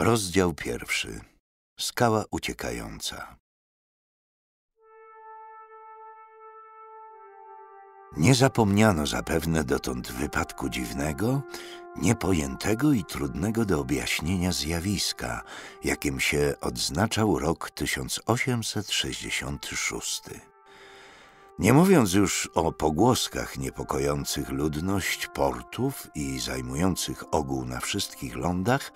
Rozdział pierwszy. Skała uciekająca. Nie zapomniano zapewne dotąd wypadku dziwnego, niepojętego i trudnego do objaśnienia zjawiska, jakim się odznaczał rok 1866. Nie mówiąc już o pogłoskach niepokojących ludność portów i zajmujących ogół na wszystkich lądach,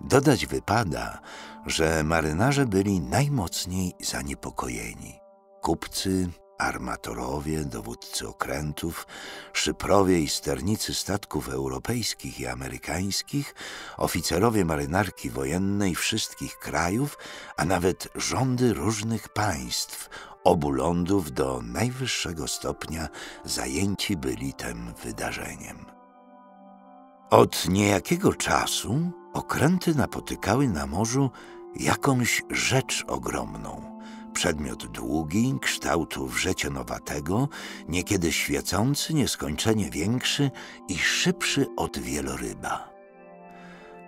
dodać wypada, że marynarze byli najmocniej zaniepokojeni. Kupcy, armatorowie, dowódcy okrętów, szyprowie i sternicy statków europejskich i amerykańskich, oficerowie marynarki wojennej wszystkich krajów, a nawet rządy różnych państw, obu lądów do najwyższego stopnia zajęci byli tym wydarzeniem. Od niejakiego czasu okręty napotykały na morzu jakąś rzecz ogromną – Przedmiot długi, kształtu wrzecionowatego, niekiedy świecący, nieskończenie większy i szybszy od wieloryba.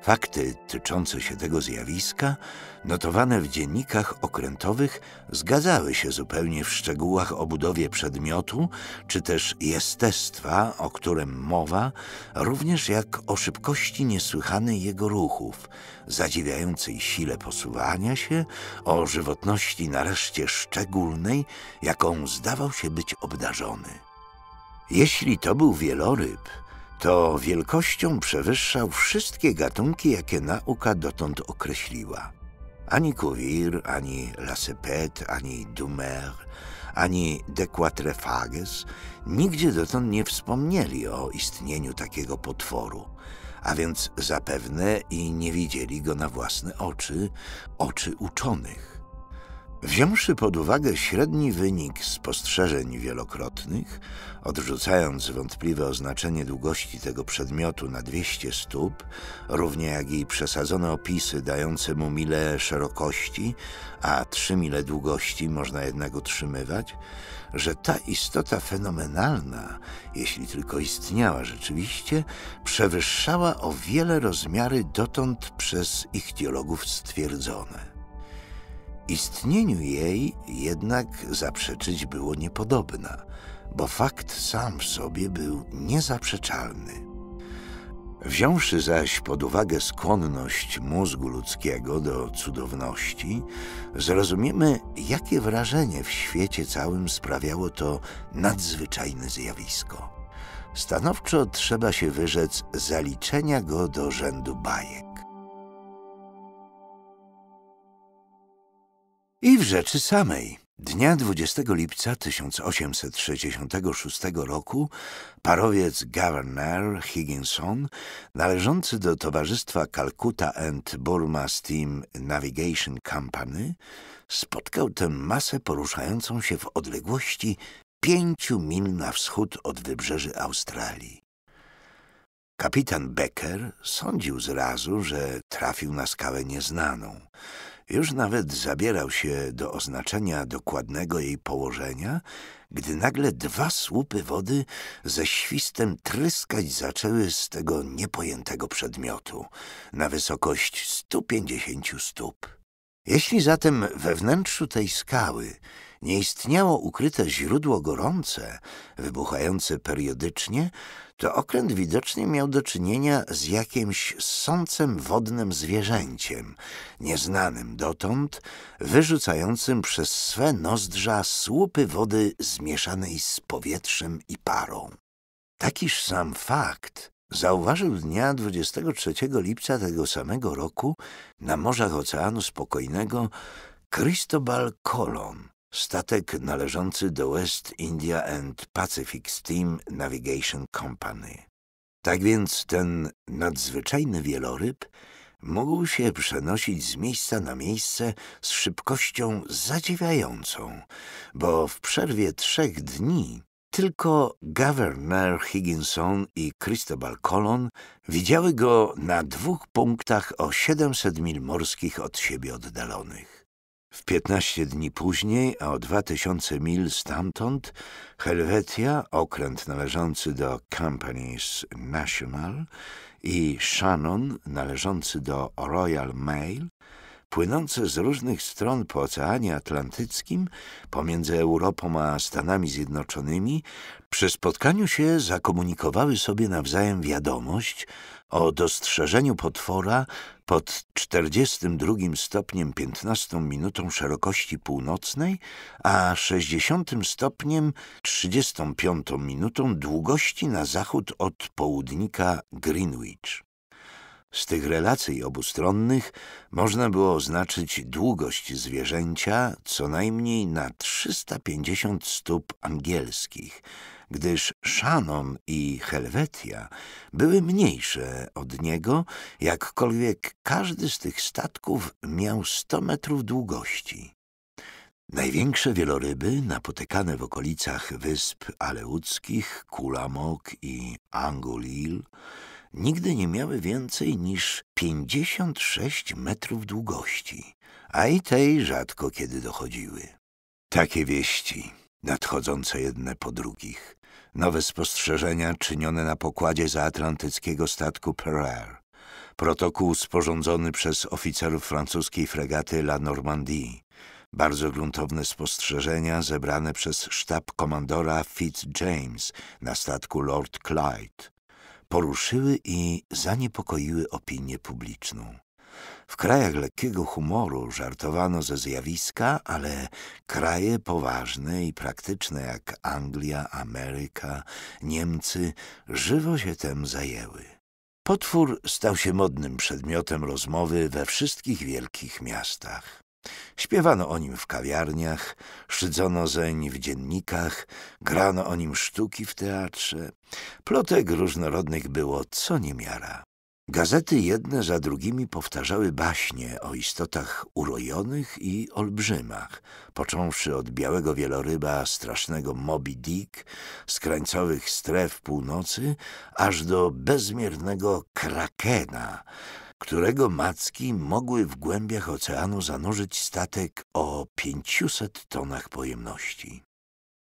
Fakty tyczące się tego zjawiska, notowane w dziennikach okrętowych, zgadzały się zupełnie w szczegółach o budowie przedmiotu, czy też jestestwa, o którym mowa, również jak o szybkości niesłychanej jego ruchów, zadziwiającej sile posuwania się, o żywotności nareszcie szczególnej, jaką zdawał się być obdarzony. Jeśli to był wieloryb, to wielkością przewyższał wszystkie gatunki, jakie nauka dotąd określiła. Ani Cuvier, ani Lacepet, ani Dumer, ani De Quatrefages nigdzie dotąd nie wspomnieli o istnieniu takiego potworu, a więc zapewne i nie widzieli go na własne oczy, oczy uczonych. Wziąwszy pod uwagę średni wynik spostrzeżeń wielokrotnych, odrzucając wątpliwe oznaczenie długości tego przedmiotu na 200 stóp, równie jak i przesadzone opisy dające mu mile szerokości, a trzy mile długości można jednak utrzymywać, że ta istota fenomenalna, jeśli tylko istniała rzeczywiście, przewyższała o wiele rozmiary dotąd przez ichtiologów stwierdzone. Istnieniu jej jednak zaprzeczyć było niepodobna, bo fakt sam w sobie był niezaprzeczalny. Wziąwszy zaś pod uwagę skłonność mózgu ludzkiego do cudowności, zrozumiemy, jakie wrażenie w świecie całym sprawiało to nadzwyczajne zjawisko. Stanowczo trzeba się wyrzec zaliczenia go do rzędu bajek. I w rzeczy samej. Dnia 20 lipca 1866 roku parowiec Governor Higginson, należący do Towarzystwa Calcutta and Burma Steam Navigation Company, spotkał tę masę poruszającą się w odległości pięciu mil na wschód od wybrzeży Australii. Kapitan Becker sądził zrazu, że trafił na skałę nieznaną – już nawet zabierał się do oznaczenia dokładnego jej położenia, gdy nagle dwa słupy wody ze świstem tryskać zaczęły z tego niepojętego przedmiotu na wysokość 150 stóp. Jeśli zatem we wnętrzu tej skały nie istniało ukryte źródło gorące, wybuchające periodycznie, to okręt widocznie miał do czynienia z jakimś sącem wodnym zwierzęciem, nieznanym dotąd, wyrzucającym przez swe nozdrza słupy wody zmieszanej z powietrzem i parą. Takiż sam fakt zauważył dnia 23 lipca tego samego roku na morzach Oceanu Spokojnego Cristobal Colon, statek należący do West India and Pacific Steam Navigation Company. Tak więc ten nadzwyczajny wieloryb mógł się przenosić z miejsca na miejsce z szybkością zadziwiającą, bo w przerwie trzech dni tylko Governor Higginson i Cristobal Colon widziały go na dwóch punktach o 700 mil morskich od siebie oddalonych. W 15 dni później, a o 2000 mil stamtąd, Helwetia, okręt należący do Companies National i Shannon należący do Royal Mail płynące z różnych stron po Oceanie Atlantyckim, pomiędzy Europą a Stanami Zjednoczonymi, przy spotkaniu się zakomunikowały sobie nawzajem wiadomość o dostrzeżeniu potwora pod 42 stopniem 15 minutą szerokości północnej, a 60 stopniem 35 minutą długości na zachód od południka Greenwich. Z tych relacji obustronnych można było oznaczyć długość zwierzęcia co najmniej na 350 stóp angielskich, gdyż Shannon i Helwetia były mniejsze od niego, jakkolwiek każdy z tych statków miał 100 metrów długości. Największe wieloryby napotykane w okolicach wysp Aleuckich, Kulamok i Angulil – nigdy nie miały więcej niż 56 metrów długości, a i tej rzadko kiedy dochodziły. Takie wieści, nadchodzące jedne po drugich, nowe spostrzeżenia czynione na pokładzie zaatlantyckiego statku Pereire, protokół sporządzony przez oficerów francuskiej fregaty La Normandie, bardzo gruntowne spostrzeżenia zebrane przez sztab komandora Fitz James na statku Lord Clyde, poruszyły i zaniepokoiły opinię publiczną. W krajach lekkiego humoru żartowano ze zjawiska, ale kraje poważne i praktyczne jak Anglia, Ameryka, Niemcy żywo się tem zajęły. Potwór stał się modnym przedmiotem rozmowy we wszystkich wielkich miastach. Śpiewano o nim w kawiarniach, szydzono zeń w dziennikach, grano o nim sztuki w teatrze. Plotek różnorodnych było co niemiara. Gazety jedne za drugimi powtarzały baśnie o istotach urojonych i olbrzymach, począwszy od białego wieloryba strasznego Moby Dick z krańcowych stref północy, aż do bezmiernego krakena, którego macki mogły w głębiach oceanu zanurzyć statek o 500 tonach pojemności.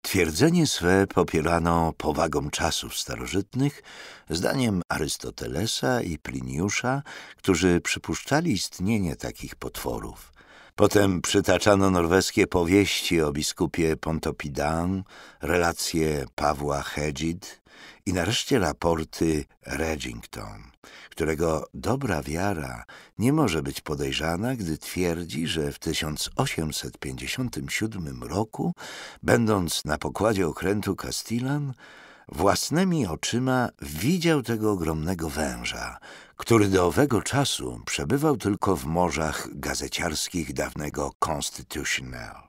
Twierdzenie swe popierano powagą czasów starożytnych, zdaniem Arystotelesa i Pliniusza, którzy przypuszczali istnienie takich potworów. Potem przytaczano norweskie powieści o biskupie Pontopidan, relacje Pawła Hedżid, i nareszcie raporty Reddington, którego dobra wiara nie może być podejrzana, gdy twierdzi, że w 1857 roku, będąc na pokładzie okrętu Castilan, własnymi oczyma widział tego ogromnego węża, który do owego czasu przebywał tylko w morzach gazeciarskich dawnego Constitutional.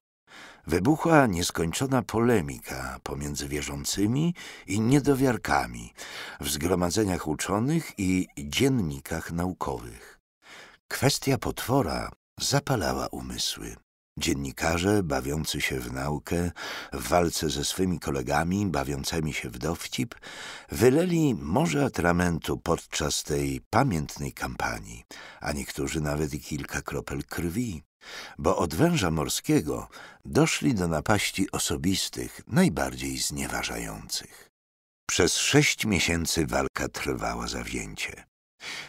Wybuchła nieskończona polemika pomiędzy wierzącymi i niedowiarkami w zgromadzeniach uczonych i dziennikach naukowych. Kwestia potwora zapalała umysły. Dziennikarze bawiący się w naukę, w walce ze swymi kolegami bawiącymi się w dowcip, wyleli morze atramentu podczas tej pamiętnej kampanii, a niektórzy nawet i kilka kropel krwi bo od węża morskiego doszli do napaści osobistych, najbardziej znieważających. Przez sześć miesięcy walka trwała zawzięcie.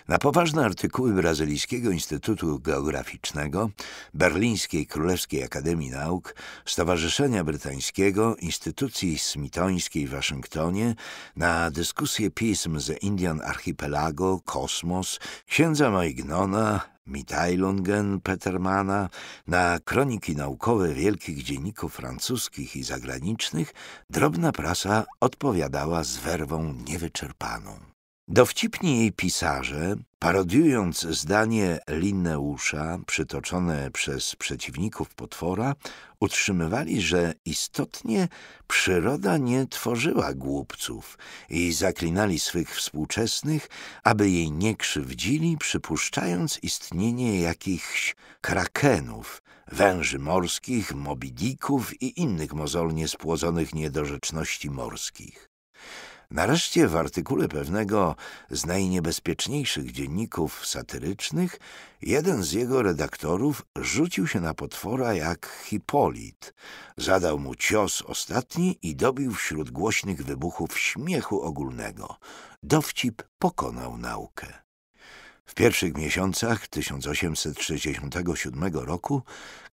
Na poważne artykuły Brazylijskiego Instytutu Geograficznego, Berlińskiej Królewskiej Akademii Nauk, Stowarzyszenia Brytańskiego, Instytucji Smitońskiej w Waszyngtonie, na dyskusję pism z Indian Archipelago, Kosmos, księdza Maignona, Mitailungen Petermana, na kroniki naukowe wielkich dzienników francuskich i zagranicznych, drobna prasa odpowiadała z werwą niewyczerpaną. Dowcipni jej pisarze, parodiując zdanie Linneusza przytoczone przez przeciwników potwora, utrzymywali, że istotnie przyroda nie tworzyła głupców i zaklinali swych współczesnych, aby jej nie krzywdzili, przypuszczając istnienie jakichś krakenów, węży morskich, mobidików i innych mozolnie spłodzonych niedorzeczności morskich. Nareszcie w artykule pewnego z najniebezpieczniejszych dzienników satyrycznych jeden z jego redaktorów rzucił się na potwora jak Hipolit. Zadał mu cios ostatni i dobił wśród głośnych wybuchów śmiechu ogólnego. Dowcip pokonał naukę. W pierwszych miesiącach 1867 roku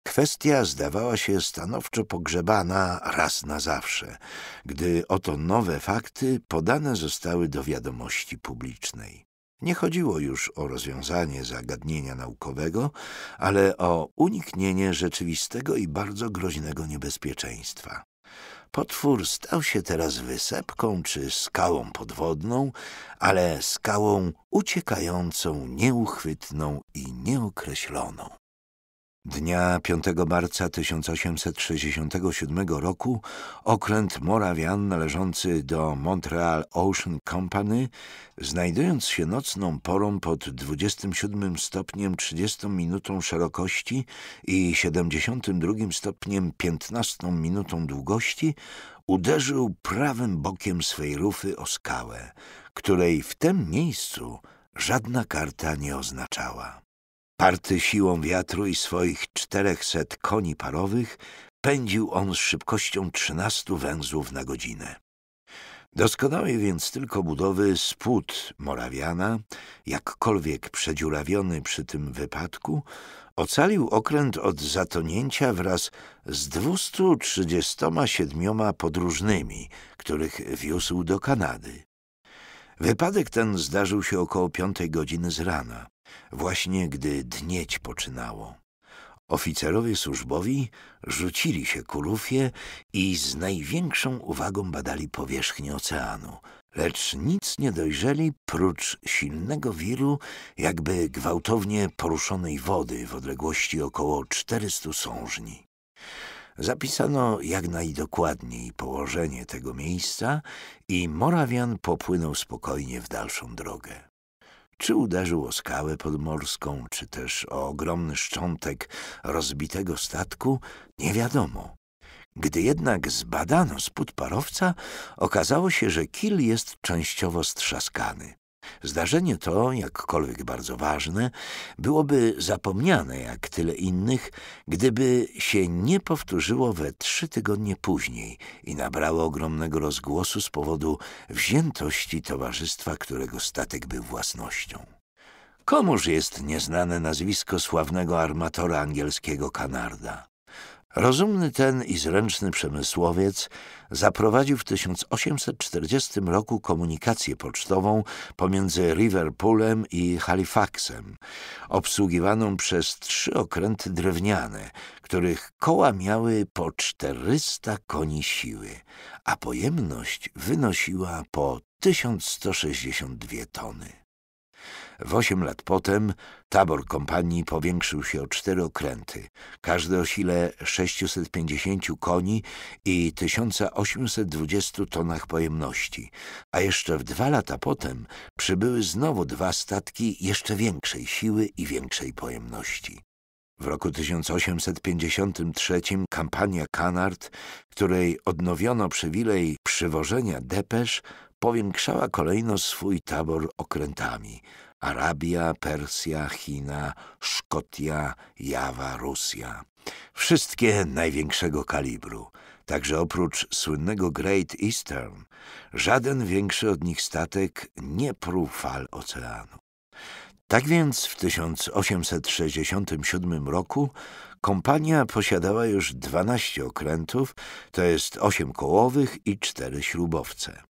kwestia zdawała się stanowczo pogrzebana raz na zawsze, gdy oto nowe fakty podane zostały do wiadomości publicznej. Nie chodziło już o rozwiązanie zagadnienia naukowego, ale o uniknienie rzeczywistego i bardzo groźnego niebezpieczeństwa. Potwór stał się teraz wysepką czy skałą podwodną, ale skałą uciekającą, nieuchwytną i nieokreśloną. Dnia 5 marca 1867 roku okręt Morawian należący do Montreal Ocean Company, znajdując się nocną porą pod 27 stopniem 30 minutą szerokości i 72 stopniem 15 minutą długości, uderzył prawym bokiem swej rufy o skałę, której w tym miejscu żadna karta nie oznaczała. Party siłą wiatru i swoich czterechset koni parowych, pędził on z szybkością trzynastu węzłów na godzinę. Doskonałej więc tylko budowy spód Morawiana, jakkolwiek przedziurawiony przy tym wypadku, ocalił okręt od zatonięcia wraz z 237 podróżnymi, których wiózł do Kanady. Wypadek ten zdarzył się około piątej godziny z rana. Właśnie gdy dnieć poczynało. Oficerowie służbowi rzucili się ku lufie i z największą uwagą badali powierzchnię oceanu, lecz nic nie dojrzeli prócz silnego wiru, jakby gwałtownie poruszonej wody w odległości około 400 sążni. Zapisano jak najdokładniej położenie tego miejsca i Morawian popłynął spokojnie w dalszą drogę. Czy uderzył o skałę podmorską, czy też o ogromny szczątek rozbitego statku, nie wiadomo. Gdy jednak zbadano spód parowca, okazało się, że kil jest częściowo strzaskany. Zdarzenie to, jakkolwiek bardzo ważne, byłoby zapomniane jak tyle innych, gdyby się nie powtórzyło we trzy tygodnie później i nabrało ogromnego rozgłosu z powodu wziętości towarzystwa, którego statek był własnością. Komuż jest nieznane nazwisko sławnego armatora angielskiego Kanarda? Rozumny ten i zręczny przemysłowiec zaprowadził w 1840 roku komunikację pocztową pomiędzy Liverpoolem i Halifaxem, obsługiwaną przez trzy okręty drewniane, których koła miały po 400 koni siły, a pojemność wynosiła po 1162 tony. W osiem lat potem tabor kompanii powiększył się o cztery okręty, każde o sile 650 koni i 1820 tonach pojemności, a jeszcze w dwa lata potem przybyły znowu dwa statki jeszcze większej siły i większej pojemności. W roku 1853 kampania Canard, której odnowiono przywilej przywożenia depesz, powiększała kolejno swój tabor okrętami Arabia, Persja, China, Szkotia, Jawa, Rosja. Wszystkie największego kalibru. Także oprócz słynnego Great Eastern, żaden większy od nich statek nie pruł fal oceanu. Tak więc w 1867 roku kompania posiadała już 12 okrętów, to jest 8 kołowych i 4 śrubowce.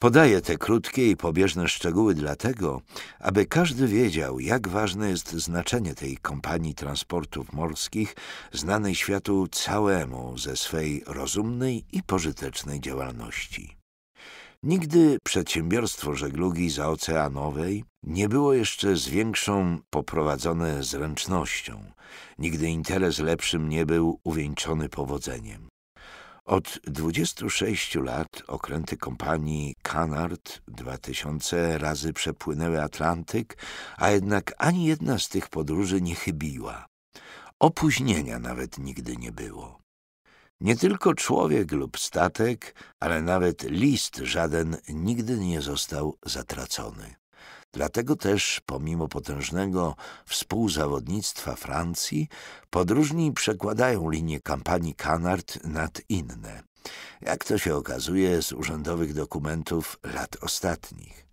Podaję te krótkie i pobieżne szczegóły dlatego, aby każdy wiedział, jak ważne jest znaczenie tej kompanii transportów morskich, znanej światu całemu ze swej rozumnej i pożytecznej działalności. Nigdy przedsiębiorstwo żeglugi zaoceanowej nie było jeszcze z większą poprowadzone zręcznością, nigdy interes lepszym nie był uwieńczony powodzeniem. Od 26 lat okręty kompanii Canard 2000 razy przepłynęły Atlantyk, a jednak ani jedna z tych podróży nie chybiła. Opóźnienia nawet nigdy nie było. Nie tylko człowiek lub statek, ale nawet list żaden nigdy nie został zatracony. Dlatego też, pomimo potężnego współzawodnictwa Francji, podróżni przekładają linie kampanii Canard nad inne. Jak to się okazuje z urzędowych dokumentów lat ostatnich.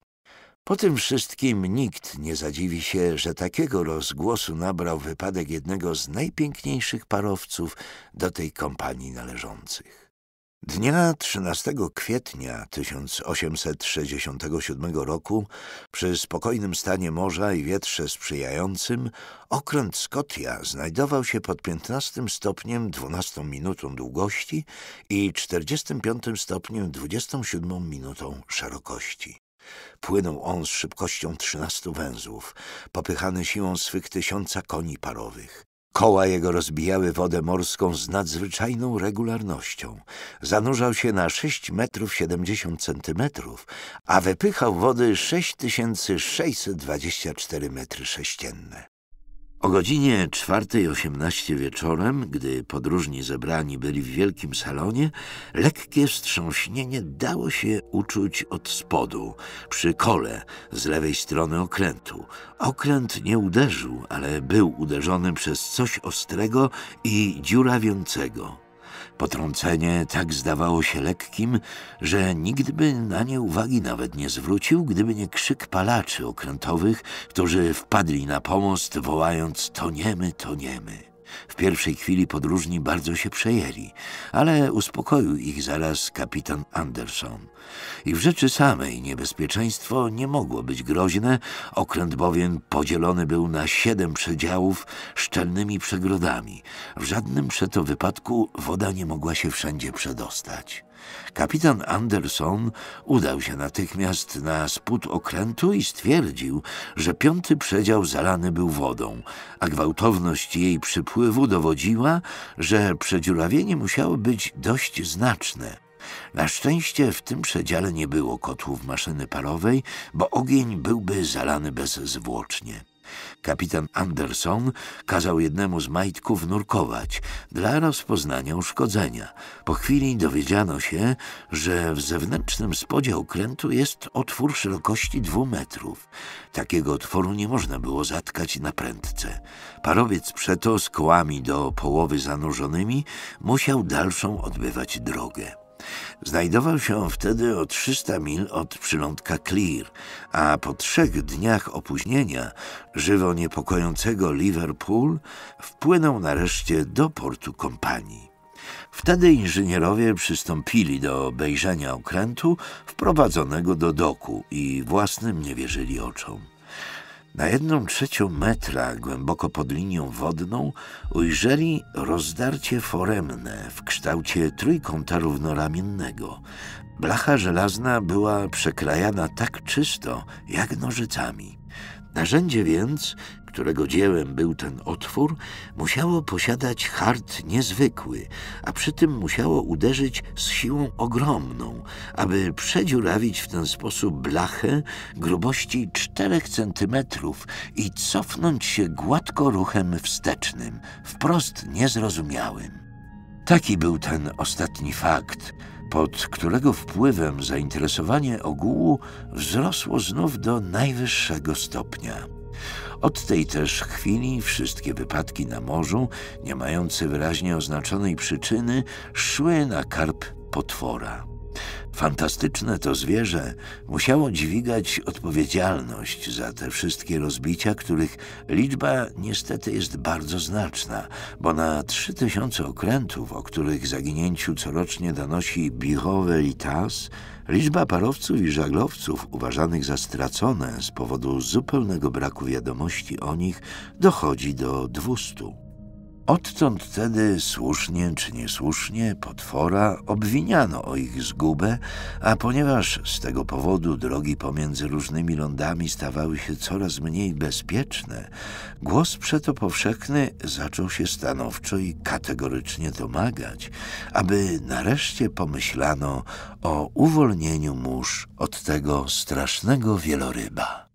Po tym wszystkim nikt nie zadziwi się, że takiego rozgłosu nabrał wypadek jednego z najpiękniejszych parowców do tej kompanii należących. Dnia 13 kwietnia 1867 roku, przy spokojnym stanie morza i wietrze sprzyjającym, okręt Scotia znajdował się pod 15 stopniem 12 minutą długości i 45 stopniem 27 minutą szerokości. Płynął on z szybkością 13 węzłów, popychany siłą swych tysiąca koni parowych. Koła jego rozbijały wodę morską z nadzwyczajną regularnością. Zanurzał się na 6 metrów 70 centymetrów, a wypychał wody 6624 metry sześcienne. O godzinie 4.18 wieczorem, gdy podróżni zebrani byli w wielkim salonie, lekkie wstrząśnienie dało się uczuć od spodu, przy kole z lewej strony okrętu. Okręt nie uderzył, ale był uderzony przez coś ostrego i dziurawiącego. Potrącenie tak zdawało się lekkim, że nikt by na nie uwagi nawet nie zwrócił, gdyby nie krzyk palaczy okrętowych, którzy wpadli na pomost, wołając: Toniemy, toniemy. W pierwszej chwili podróżni bardzo się przejęli, ale uspokoił ich zaraz kapitan Anderson. I w rzeczy samej niebezpieczeństwo nie mogło być groźne, okręt bowiem podzielony był na siedem przedziałów szczelnymi przegrodami. W żadnym przeto wypadku woda nie mogła się wszędzie przedostać. Kapitan Anderson udał się natychmiast na spód okrętu i stwierdził, że piąty przedział zalany był wodą, a gwałtowność jej przypływu dowodziła, że przedziurawienie musiało być dość znaczne. Na szczęście w tym przedziale nie było kotłów maszyny parowej, bo ogień byłby zalany bezzwłocznie. Kapitan Anderson kazał jednemu z majtków nurkować dla rozpoznania uszkodzenia. Po chwili dowiedziano się, że w zewnętrznym spodzie okrętu jest otwór szerokości dwóch metrów. Takiego otworu nie można było zatkać na prędce. Parowiec przeto z kołami do połowy zanurzonymi musiał dalszą odbywać drogę. Znajdował się on wtedy o 300 mil od przylądka Clear, a po trzech dniach opóźnienia żywo niepokojącego Liverpool wpłynął nareszcie do portu kompanii. Wtedy inżynierowie przystąpili do obejrzenia okrętu wprowadzonego do doku i własnym nie wierzyli oczom. Na jedną trzecią metra głęboko pod linią wodną ujrzeli rozdarcie foremne w kształcie trójkąta równoramiennego. Blacha żelazna była przekrajana tak czysto jak nożycami. Narzędzie więc, którego dziełem był ten otwór, musiało posiadać hart niezwykły, a przy tym musiało uderzyć z siłą ogromną, aby przedziurawić w ten sposób blachę grubości 4 centymetrów i cofnąć się gładko ruchem wstecznym, wprost niezrozumiałym. Taki był ten ostatni fakt – pod którego wpływem zainteresowanie ogółu wzrosło znów do najwyższego stopnia. Od tej też chwili wszystkie wypadki na morzu, nie mające wyraźnie oznaczonej przyczyny, szły na karp potwora. Fantastyczne to zwierzę musiało dźwigać odpowiedzialność za te wszystkie rozbicia, których liczba niestety jest bardzo znaczna, bo na 3000 okrętów, o których zaginięciu corocznie donosi Bichowe i Tas, liczba parowców i żaglowców uważanych za stracone z powodu zupełnego braku wiadomości o nich dochodzi do 200. Odtąd tedy słusznie czy niesłusznie potwora obwiniano o ich zgubę, a ponieważ z tego powodu drogi pomiędzy różnymi lądami stawały się coraz mniej bezpieczne, głos przeto powszechny zaczął się stanowczo i kategorycznie domagać, aby nareszcie pomyślano o uwolnieniu mórz od tego strasznego wieloryba.